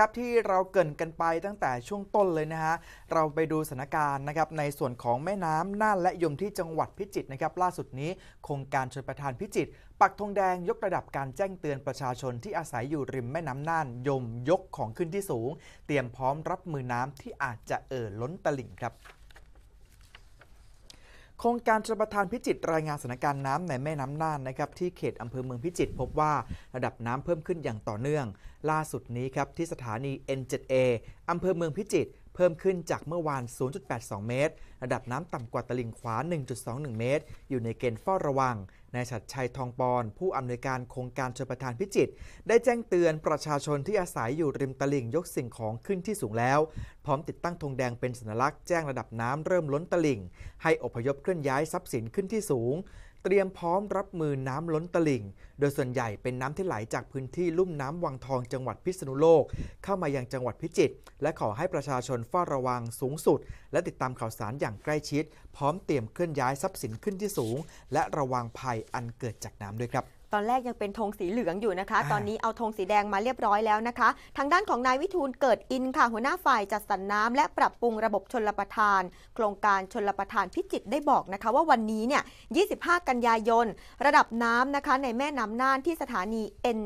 ครับที่เราเกินกันไปตั้งแต่ช่วงต้นเลยนะฮะ เราไปดูสถานการณ์นะครับในส่วนของแม่น้ำน่านและยมที่จังหวัดพิจิตรนะครับ ล่าสุดนี้โครงการชนประทานพิจิตรปักธงแดงยกระดับการแจ้งเตือนประชาชนที่อาศัยอยู่ริมแม่น้ำน่าน ยมยกของขึ้นที่สูง เตรียมพร้อมรับมือน้ำที่อาจจะเอ่อล้นตลิ่งครับโครงการชลประทานพิจิตรรายงานสถานการณ์น้ำในแม่น้ำน่านนะครับที่เขตอำเภอเมืองพิจิตรพบว่าระดับน้ำเพิ่มขึ้นอย่างต่อเนื่องล่าสุดนี้ครับที่สถานี N7A อำเภอเมืองพิจิตรพิ่มขึ้นจากเมื่อวาน 0.82 เมตร ระดับน้ำต่ำกว่าตลิ่งขวา 1.21 เมตร อยู่ในเกณฑ์เฝ้าระวัง นายชัดชัยทองปอน ผู้อำนวยการโครงการชลประทานพิจิตร ได้แจ้งเตือนประชาชนที่อาศัยอยู่ริมตลิ่งยกสิ่งของขึ้นที่สูงแล้ว พร้อมติดตั้งธงแดงเป็นสัญลักษณ์แจ้งระดับน้ำเริ่มล้นตลิ่ง ให้อพยพเคลื่อนย้ายทรัพย์สินขึ้นที่สูงเตรียมพร้อมรับมือน้ำล้นตลิ่ง โดยส่วนใหญ่เป็นน้ำที่ไหลจากพื้นที่ลุ่มน้ำวังทองจังหวัดพิษณุโลก เข้ามายังจังหวัดพิจิตร และขอให้ประชาชนเฝ้าระวังสูงสุด และติดตามข่าวสารอย่างใกล้ชิด พร้อมเตรียมเคลื่อนย้ายทรัพย์สินขึ้นที่สูง และระวังภัยอันเกิดจากน้ำด้วยครับตอนแรกยังเป็นธงสีเหลืองอยู่นะคะ ตอนนี้เอาธงสีแดงมาเรียบร้อยแล้วนะคะ ทางด้านของนายวิทูล เกิดอินค่ะ หัวหน้าฝ่ายจัดสรรน้ำและปรับปรุงระบบชนรประทาน โครงการชนรประทานพิจิตได้บอกนะคะว่าวันนี้เนี่ย 25 กันยายน ระดับน้ำนะคะในแม่น้ำน่านที่สถานี N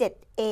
7A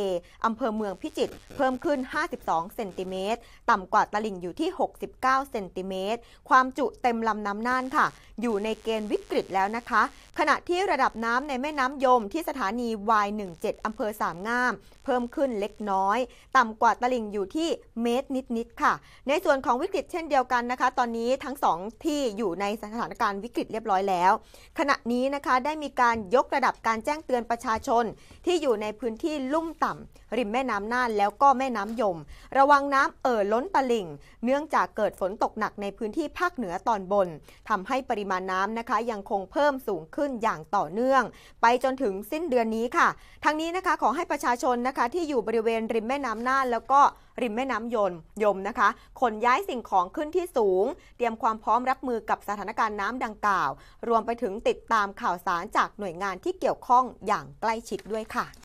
อำเภอเมืองพิจิตร เพิ่มขึ้น 52 เซนติเมตร ต่ำกว่าตลิ่งอยู่ที่ 69 เซนติเมตร ความจุเต็มลำน้ำน่านค่ะ อยู่ในเกณฑ์วิกฤตแล้วนะคะ ขณะที่ระดับน้ำในแม่น้ำยมที่สถานี Y17 อำเภอสามงาม เพิ่มขึ้นเล็กน้อย ต่ำกว่าตลิ่งอยู่ที่เมตรนิดๆค่ะ ในส่วนของวิกฤตเช่นเดียวกันนะคะ ตอนนี้ทั้งสองที่อยู่ในสถานการณ์วิกฤตเรียบร้อยแล้ว ขณะนี้นะคะได้มีการยกระดับการแจ้งเตือนประชาชน ที่อยู่ในพื้นที่ลุ่มต่ำริมแม่น้ำน่านแล้วก็แม่น้ำยม ระวังน้ำเอ่อล้นตลิ่งเนื่องจากเกิดฝนตกหนักในพื้นที่ภาคเหนือตอนบนทำให้ปริมาณน้ำนะคะ ยังคงเพิ่มสูงขึ้นอย่างต่อเนื่อง ไปจนถึงสิ้นเดือนนี้ค่ะทางนี้นะคะขอให้ประชาชนนะคะ ที่อยู่บริเวณริมแม่น้ำน่านแล้วก็ริมแม่น้ำยนยมนะคะขนย้ายสิ่งของขึ้นที่สูง เตรียมความพร้อมรับมือกับสถานการณ์น้ำดังกล่าว รวมไปถึงติดตามข่าวสารจากหน่วยงานที่เกี่ยวข้องอย่างใกล้ชิดด้วยค่ะ